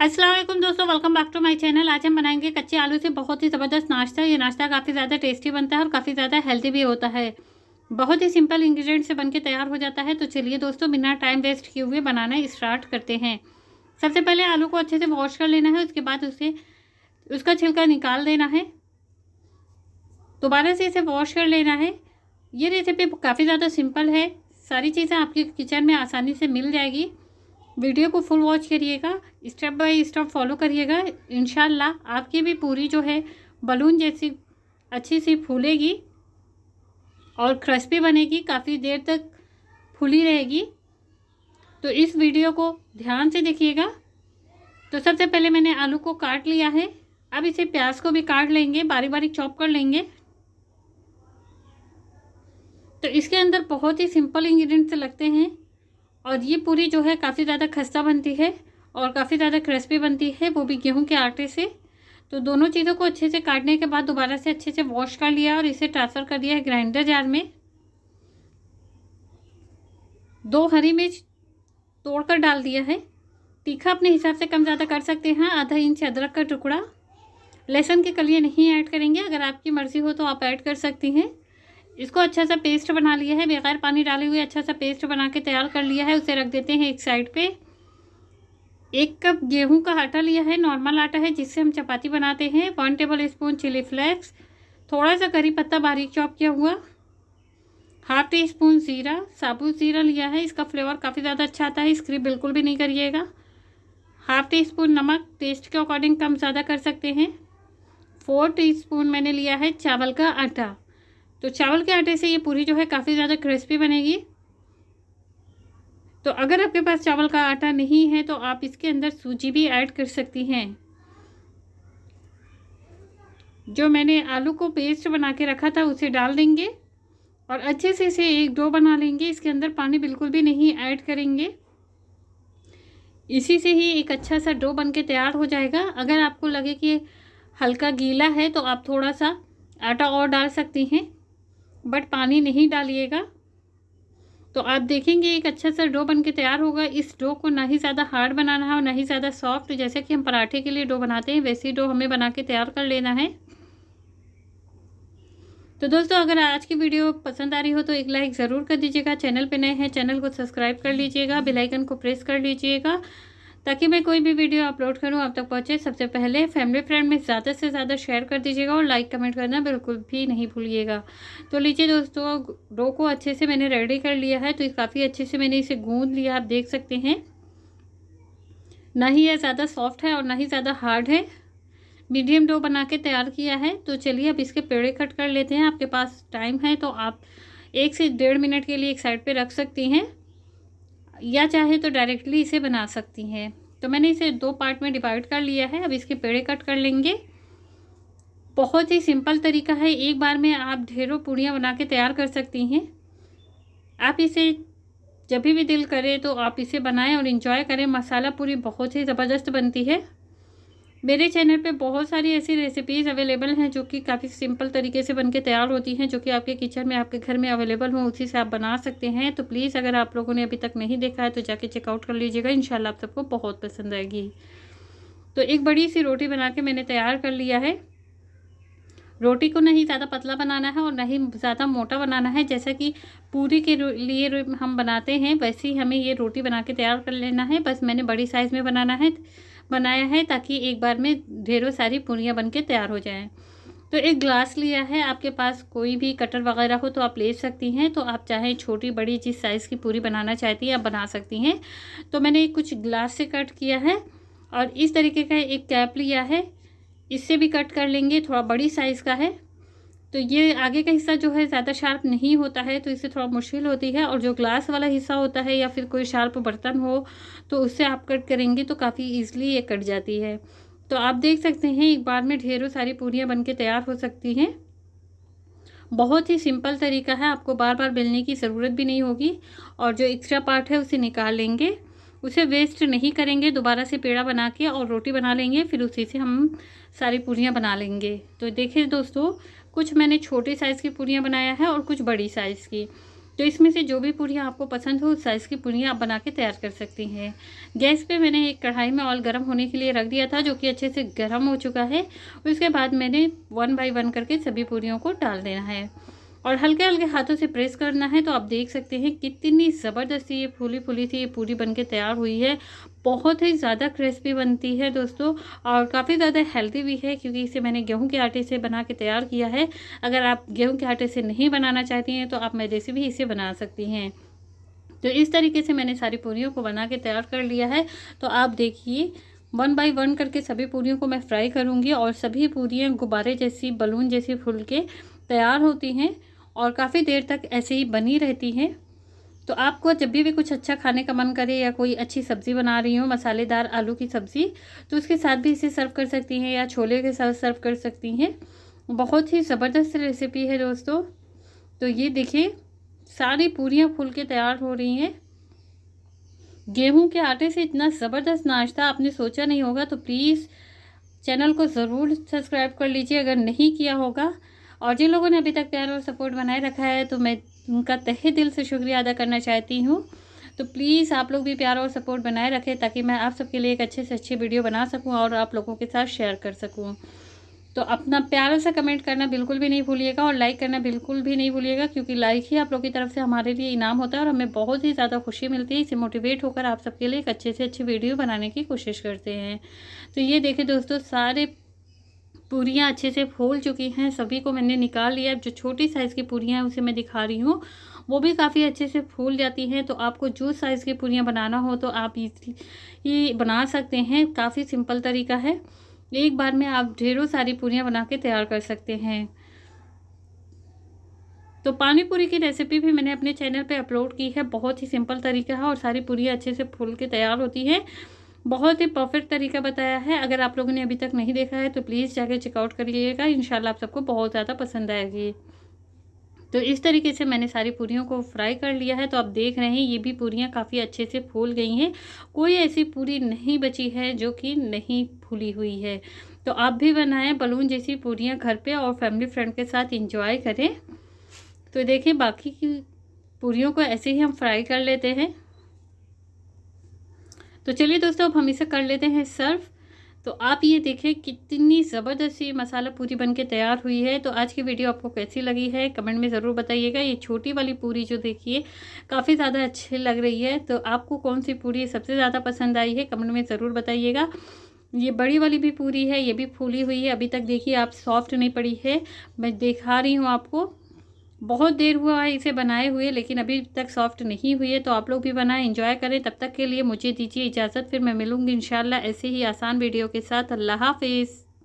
असलम दोस्तों welcome back to my channel आज हम बनाएंगे कच्चे आलू से बहुत ही ज़बरदस्त नाश्ता ये नाश्ता काफ़ी ज़्यादा टेस्टी बनता है और काफ़ी ज़्यादा हेल्दी भी होता है बहुत ही सिंपल इंग्रेडिएंट से बनके तैयार हो जाता है तो चलिए दोस्तों बिना टाइम वेस्ट किए हुए बनाना स्टार्ट करते हैं सबसे पहले आलू को अच्छे से वॉश कर लेना है उसके बाद उसे उसका छिलका निकाल देना है दोबारा से इसे वॉश कर लेना है ये रेसिपी काफ़ी ज़्यादा सिंपल है सारी चीज़ें आपके किचन में आसानी से मिल जाएगी वीडियो को फुल वॉच करिएगा स्टेप बाय स्टेप फॉलो करिएगा इन आपकी भी पूरी जो है बलून जैसी अच्छी सी फूलेगी और क्रिस्पी बनेगी काफ़ी देर तक फूली रहेगी तो इस वीडियो को ध्यान से देखिएगा तो सबसे पहले मैंने आलू को काट लिया है अब इसे प्याज को भी काट लेंगे बारी बारीक चॉप कर लेंगे तो इसके अंदर बहुत ही सिंपल इंग्रेडिएंट्स लगते हैं और ये पूरी जो है काफ़ी ज़्यादा खस्ता बनती है और काफ़ी ज़्यादा क्रिस्पी बनती है वो भी गेहूं के आटे से तो दोनों चीज़ों को अच्छे से काटने के बाद दोबारा से अच्छे से वॉश कर लिया और इसे ट्रांसफ़र कर दिया है ग्राइंडर जार में दो हरी मिर्च तोड़कर डाल दिया है तीखा अपने हिसाब से कम ज़्यादा कर सकते हैं आधा इंच अदरक का टुकड़ा लहसुन की कलियाँ नहीं ऐड करेंगे अगर आपकी मर्ज़ी हो तो आप ऐड कर सकती हैं इसको अच्छा सा पेस्ट बना लिया है बगैर पानी डाले हुए अच्छा सा पेस्ट बना के तैयार कर लिया है उसे रख देते हैं एक साइड पे एक कप गेहूं का आटा लिया है नॉर्मल आटा है जिससे हम चपाती बनाते हैं one tablespoon chilli flakes थोड़ा सा करी पत्ता बारीक चॉप किया हुआ हाफ टी स्पून ज़ीरा साबुत ज़ीरा लिया है इसका फ्लेवर काफ़ी ज़्यादा अच्छा आता है स्क्रीप बिल्कुल भी नहीं करिएगा हाफ टी स्पून नमक टेस्ट के अकॉर्डिंग कम ज़्यादा कर सकते हैं फोर टी स्पून मैंने लिया है चावल का आटा तो चावल के आटे से ये पूरी जो है काफ़ी ज़्यादा क्रिस्पी बनेगी तो अगर आपके पास चावल का आटा नहीं है तो आप इसके अंदर सूजी भी ऐड कर सकती हैं जो मैंने आलू को पेस्ट बना के रखा था उसे डाल देंगे और अच्छे से इसे एक डो बना लेंगे इसके अंदर पानी बिल्कुल भी नहीं ऐड करेंगे इसी से ही एक अच्छा सा डो बन के तैयार हो जाएगा अगर आपको लगे कि हल्का गीला है तो आप थोड़ा सा आटा और डाल सकती हैं बट पानी नहीं डालिएगा तो आप देखेंगे एक अच्छा सा डो बन के तैयार होगा इस डो को ना ही ज़्यादा हार्ड बनाना है और ना ही ज़्यादा सॉफ्ट जैसे कि हम पराठे के लिए डो बनाते हैं वैसी डो हमें बना के तैयार कर लेना है तो दोस्तों अगर आज की वीडियो पसंद आ रही हो तो एक लाइक ज़रूर कर दीजिएगा चैनल पे नए हैं चैनल को सब्सक्राइब कर लीजिएगा बेलाइकन को प्रेस कर लीजिएगा ताकि मैं कोई भी वीडियो अपलोड करूँ आप तक पहुँचे सबसे पहले फैमिली फ्रेंड में ज़्यादा से ज़्यादा शेयर कर दीजिएगा और लाइक कमेंट करना बिल्कुल भी नहीं भूलिएगा तो लीजिए दोस्तों डो को अच्छे से मैंने रेडी कर लिया है तो काफ़ी अच्छे से मैंने इसे गूँध लिया आप देख सकते हैं ना ही यह ज़्यादा सॉफ्ट है और ना ही ज़्यादा हार्ड है मीडियम डो बना के तैयार किया है तो चलिए अब इसके पेड़े कट कर लेते हैं आपके पास टाइम है तो आप एक से डेढ़ मिनट के लिए एक साइड पे रख सकती हैं या चाहे तो डायरेक्टली इसे बना सकती हैं तो मैंने इसे दो पार्ट में डिवाइड कर लिया है अब इसके पेड़े कट कर लेंगे बहुत ही सिंपल तरीका है एक बार में आप ढेरों पूड़ियाँ बना के तैयार कर सकती हैं आप इसे जब भी दिल करे तो आप इसे बनाएं और इन्जॉय करें मसाला पूरी बहुत ही ज़बरदस्त बनती है मेरे चैनल पे बहुत सारी ऐसी रेसिपीज़ अवेलेबल हैं जो कि काफ़ी सिंपल तरीके से बनके तैयार होती हैं जो कि आपके किचन में आपके घर में अवेलेबल हों उसी से आप बना सकते हैं तो प्लीज़ अगर आप लोगों ने अभी तक नहीं देखा है तो जाके चेकआउट कर लीजिएगा इन आप सबको बहुत पसंद आएगी तो एक बड़ी सी रोटी बना के मैंने तैयार कर लिया है रोटी को नहीं ज़्यादा पतला बनाना है और ना ही ज़्यादा मोटा बनाना है जैसा कि पूरी के लिए हम बनाते हैं वैसे ही हमें ये रोटी बना के तैयार कर लेना है बस मैंने बड़ी साइज़ में बनाना है बनाया है ताकि एक बार में ढेरों सारी पूरियाँ बन के तैयार हो जाएँ तो एक ग्लास लिया है आपके पास कोई भी कटर वगैरह हो तो आप ले सकती हैं तो आप चाहे छोटी बड़ी जिस साइज़ की पूरी बनाना चाहती हैं आप बना सकती हैं तो मैंने कुछ ग्लास से कट किया है और इस तरीके का एक कैप लिया है इससे भी कट कर लेंगे थोड़ा बड़ी साइज़ का है तो ये आगे का हिस्सा जो है ज़्यादा शार्प नहीं होता है तो इससे थोड़ा मुश्किल होती है और जो ग्लास वाला हिस्सा होता है या फिर कोई शार्प बर्तन हो तो उससे आप कट करेंगे तो काफ़ी ईजिली ये कट जाती है तो आप देख सकते हैं एक बार में ढेरों सारी पूरियाँ बन के तैयार हो सकती हैं बहुत ही सिंपल तरीका है आपको बार बार बेलने की ज़रूरत भी नहीं होगी और जो एक्स्ट्रा पार्ट है उसे निकाल लेंगे उसे वेस्ट नहीं करेंगे दोबारा से पेड़ा बना के और रोटी बना लेंगे फिर उसी से हम सारी पूरियाँ बना लेंगे तो देखिए दोस्तों कुछ मैंने छोटे साइज़ की पूड़ियाँ बनाया है और कुछ बड़ी साइज़ की तो इसमें से जो भी पूड़ियाँ आपको पसंद हो उस साइज़ की पूड़ियाँ आप बना के तैयार कर सकती हैं गैस पे मैंने एक कढ़ाई में ऑल गर्म होने के लिए रख दिया था जो कि अच्छे से गर्म हो चुका है उसके बाद मैंने वन बाई वन करके सभी पूड़ियों को डाल देना है और हल्के हल्के हाथों से प्रेस करना है तो आप देख सकते हैं कितनी ज़बरदस्ती ये फूली फूली थी ये पूरी बन के तैयार हुई है बहुत ही ज़्यादा क्रिस्पी बनती है दोस्तों और काफ़ी ज़्यादा हेल्दी भी है क्योंकि इसे मैंने गेहूं के आटे से बना के तैयार किया है अगर आप गेहूँ के आटे से नहीं बनाना चाहती हैं तो आप मैदे से भी इसे बना सकती हैं तो इस तरीके से मैंने सारी पूरी को बना के तैयार कर लिया है तो आप देखिए वन बाय वन करके सभी पूरी को मैं फ्राई करूँगी और सभी पूरियाँ गुब्बारे जैसी बलून जैसी फूल के तैयार होती हैं और काफ़ी देर तक ऐसे ही बनी रहती हैं तो आपको जब भी भी कुछ अच्छा खाने का मन करे या कोई अच्छी सब्ज़ी बना रही हो मसालेदार आलू की सब्ज़ी तो उसके साथ भी इसे सर्व कर सकती हैं या छोले के साथ सर्व कर सकती हैं बहुत ही ज़बरदस्त रेसिपी है दोस्तों तो ये देखिए सारी पूरियाँ फूल के तैयार हो रही हैं गेहूं के आटे से इतना ज़बरदस्त नाश्ता आपने सोचा नहीं होगा तो प्लीज़ चैनल को ज़रूर सब्सक्राइब कर लीजिए अगर नहीं किया होगा और जिन लोगों ने अभी तक प्यार और सपोर्ट बनाए रखा है तो मैं उनका तहे दिल से शुक्रिया अदा करना चाहती हूँ तो प्लीज़ आप लोग भी प्यार और सपोर्ट बनाए रखें ताकि मैं आप सबके लिए एक अच्छे से अच्छी वीडियो बना सकूँ और आप लोगों के साथ शेयर कर सकूँ तो अपना प्यार से कमेंट करना बिल्कुल भी नहीं भूलिएगा और लाइक करना बिल्कुल भी नहीं भूलिएगा क्योंकि लाइक ही आप लोग की तरफ से हमारे लिए इनाम होता है और हमें बहुत ही ज़्यादा खुशी मिलती है इसे मोटिवेट होकर आप सबके लिए एक अच्छे से अच्छी वीडियो बनाने की कोशिश करते हैं तो ये देखें दोस्तों सारे पूरियाँ अच्छे से फूल चुकी हैं सभी को मैंने निकाल लिया जो छोटी साइज़ की पूरियाँ हैं उसे मैं दिखा रही हूँ वो भी काफ़ी अच्छे से फूल जाती हैं तो आपको जो साइज़ की पूरियाँ बनाना हो तो आप ये बना सकते हैं काफ़ी सिंपल तरीका है एक बार में आप ढेरों सारी पूरियाँ बना के तैयार कर सकते हैं तो पानी पूरी की रेसिपी भी मैंने अपने चैनल पे अपलोड की है बहुत ही सिंपल तरीका है और सारी पूरी अच्छे से फूल के तैयार होती है बहुत ही परफेक्ट तरीका बताया है अगर आप लोगों ने अभी तक नहीं देखा है तो प्लीज़ जाके चेकआउट कर लीजिएगा इन आप सबको बहुत ज़्यादा पसंद आएगी तो इस तरीके से मैंने सारी पूरियों को फ्राई कर लिया है तो आप देख रहे हैं ये भी पूरियाँ काफ़ी अच्छे से फूल गई हैं कोई ऐसी पूरी नहीं बची है जो कि नहीं फूली हुई है तो आप भी बनाएं बलून जैसी पूरियाँ घर पे और फैमिली फ्रेंड के साथ इंजॉय करें तो देखिए बाकी की पूरियों को ऐसे ही हम फ्राई कर लेते हैं तो चलिए दोस्तों अब हम इसे कर लेते हैं सर्व तो आप ये देखें कितनी ज़बरदस्त ये मसाला पूरी बन के तैयार हुई है तो आज की वीडियो आपको कैसी लगी है कमेंट में ज़रूर बताइएगा ये छोटी वाली पूरी जो देखिए काफ़ी ज़्यादा अच्छी लग रही है तो आपको कौन सी पूरी सबसे ज़्यादा पसंद आई है कमेंट में ज़रूर बताइएगा ये बड़ी वाली भी पूरी है ये भी फूली हुई है अभी तक देखिए आप सॉफ्ट नहीं पड़ी है मैं दिखा रही हूँ आपको बहुत देर हुआ है इसे बनाए हुए लेकिन अभी तक सॉफ्ट नहीं हुई है तो आप लोग भी बनाएं इंजॉय करें तब तक के लिए मुझे दीजिए इजाज़त फिर मैं मिलूँगी इन ऐसे ही आसान वीडियो के साथ अल्लाह हाफिज़